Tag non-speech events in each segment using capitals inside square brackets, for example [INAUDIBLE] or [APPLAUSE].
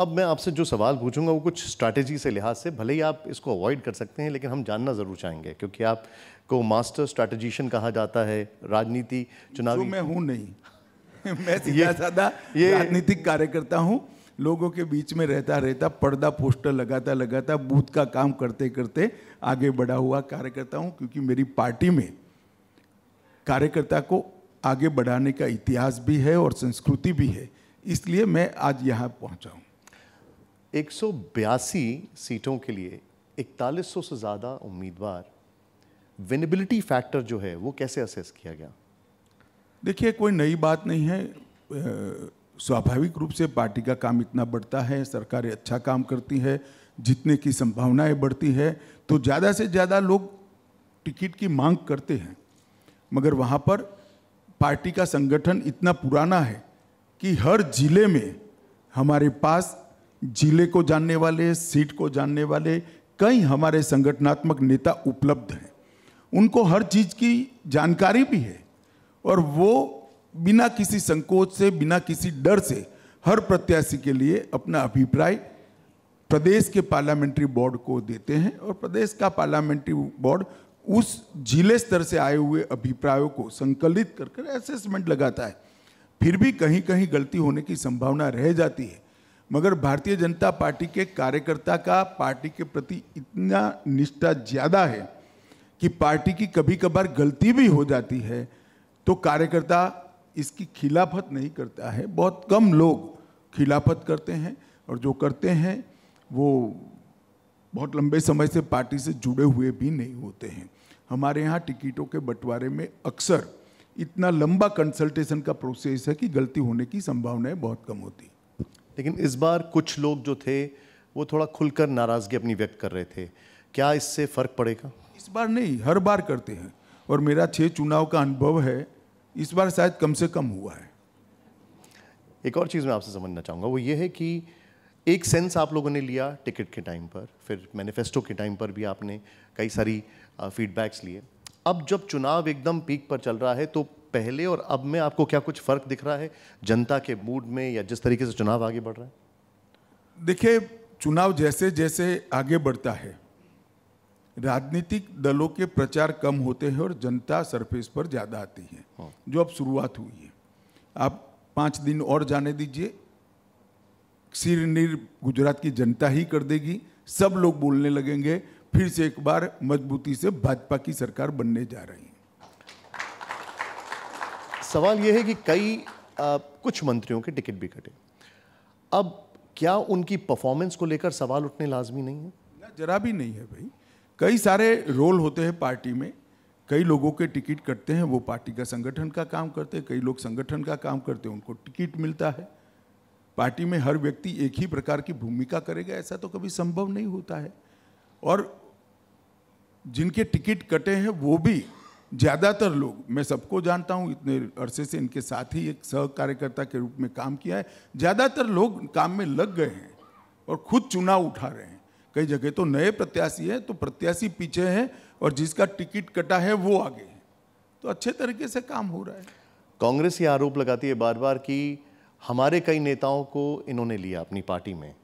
अब मैं आपसे जो सवाल पूछूंगा वो कुछ स्ट्रैटेजी से लिहाज से भले ही आप इसको अवॉइड कर सकते हैं लेकिन हम जानना ज़रूर चाहेंगे क्योंकि आप को मास्टर स्ट्रैटेजिशियन कहा जाता है राजनीति चुनाव मैं हूँ नहीं [LAUGHS] मैं सीधा ज्यादा ये राजनीतिक कार्यकर्ता हूँ लोगों के बीच में रहता रहता पर्दा पोस्टर लगाता लगाता बूथ का काम करते करते आगे बढ़ा हुआ कार्यकर्ता हूँ क्योंकि मेरी पार्टी में कार्यकर्ता को आगे बढ़ाने का इतिहास भी है और संस्कृति भी है इसलिए मैं आज यहाँ पहुँचाऊँ एक सीटों के लिए सौ से ज़्यादा उम्मीदवार विनेबिलिटी फैक्टर जो है वो कैसे असेस किया गया देखिए कोई नई बात नहीं है स्वाभाविक रूप से पार्टी का काम इतना बढ़ता है सरकारें अच्छा काम करती है जीतने की संभावनाएं बढ़ती है तो ज़्यादा से ज़्यादा लोग टिकट की मांग करते हैं मगर वहाँ पर पार्टी का संगठन इतना पुराना है कि हर ज़िले में हमारे पास जिले को जानने वाले सीट को जानने वाले कई हमारे संगठनात्मक नेता उपलब्ध हैं उनको हर चीज़ की जानकारी भी है और वो बिना किसी संकोच से बिना किसी डर से हर प्रत्याशी के लिए अपना अभिप्राय प्रदेश के पार्लियामेंट्री बोर्ड को देते हैं और प्रदेश का पार्लियामेंट्री बोर्ड उस जिले स्तर से आए हुए अभिप्रायों को संकलित कर कर असेसमेंट लगाता है फिर भी कहीं कहीं गलती होने की संभावना रह जाती है मगर भारतीय जनता पार्टी के कार्यकर्ता का पार्टी के प्रति इतना निष्ठा ज़्यादा है कि पार्टी की कभी कभार गलती भी हो जाती है तो कार्यकर्ता इसकी खिलाफत नहीं करता है बहुत कम लोग खिलाफत करते हैं और जो करते हैं वो बहुत लंबे समय से पार्टी से जुड़े हुए भी नहीं होते हैं हमारे यहाँ टिकटों के बंटवारे में अक्सर इतना लंबा कंसल्टेशन का प्रोसेस है कि गलती होने की संभावनाएं बहुत कम होती है लेकिन इस बार कुछ लोग जो थे वो थोड़ा खुलकर नाराज़गी अपनी व्यक्त कर रहे थे क्या इससे फ़र्क पड़ेगा इस बार नहीं हर बार करते हैं और मेरा छह चुनाव का अनुभव है इस बार शायद कम से कम हुआ है एक और चीज़ मैं आपसे समझना चाहूँगा वो ये है कि एक सेंस आप लोगों ने लिया टिकट के टाइम पर फिर मैनिफेस्टो के टाइम पर भी आपने कई सारी फीडबैक्स लिए अब जब चुनाव एकदम पीक पर चल रहा है तो पहले और अब में आपको क्या कुछ फर्क दिख रहा है जनता के मूड में या जिस तरीके से चुनाव आगे बढ़ रहा है देखिए चुनाव जैसे जैसे आगे बढ़ता है राजनीतिक दलों के प्रचार कम होते हैं और जनता सरफेस पर ज़्यादा आती है हाँ। जो अब शुरुआत हुई है आप पांच दिन और जाने दीजिए सिर निर गुजरात की जनता ही कर देगी सब लोग बोलने लगेंगे फिर से एक बार मजबूती से भाजपा की सरकार बनने जा रही है सवाल यह है कि कई आ, कुछ मंत्रियों के टिकट भी कटे अब क्या उनकी परफॉर्मेंस को लेकर सवाल उठने लाजमी नहीं है ना जरा भी नहीं है भाई कई सारे रोल होते हैं पार्टी में कई लोगों के टिकट कटते हैं वो पार्टी का संगठन का काम करते हैं कई लोग संगठन का काम करते हैं उनको टिकट मिलता है पार्टी में हर व्यक्ति एक ही प्रकार की भूमिका करेगा ऐसा तो कभी संभव नहीं होता है और जिनके टिकट कटे हैं वो भी ज़्यादातर लोग मैं सबको जानता हूँ इतने अरसे से इनके साथ ही एक सह कार्यकर्ता के रूप में काम किया है ज़्यादातर लोग काम में लग गए हैं और खुद चुनाव उठा रहे हैं कई जगह तो नए प्रत्याशी हैं तो प्रत्याशी पीछे हैं और जिसका टिकट कटा है वो आगे है तो अच्छे तरीके से काम हो रहा है कांग्रेस ये आरोप लगाती है बार बार कि हमारे कई नेताओं को इन्होंने लिया अपनी पार्टी में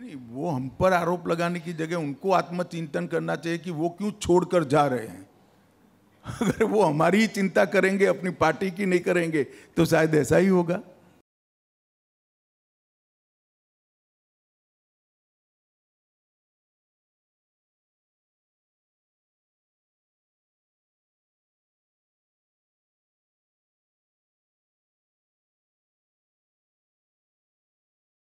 नहीं वो हम पर आरोप लगाने की जगह उनको आत्मचिंतन करना चाहिए कि वो क्यों छोड़कर जा रहे हैं [LAUGHS] अगर वो हमारी ही चिंता करेंगे अपनी पार्टी की नहीं करेंगे तो शायद ऐसा ही होगा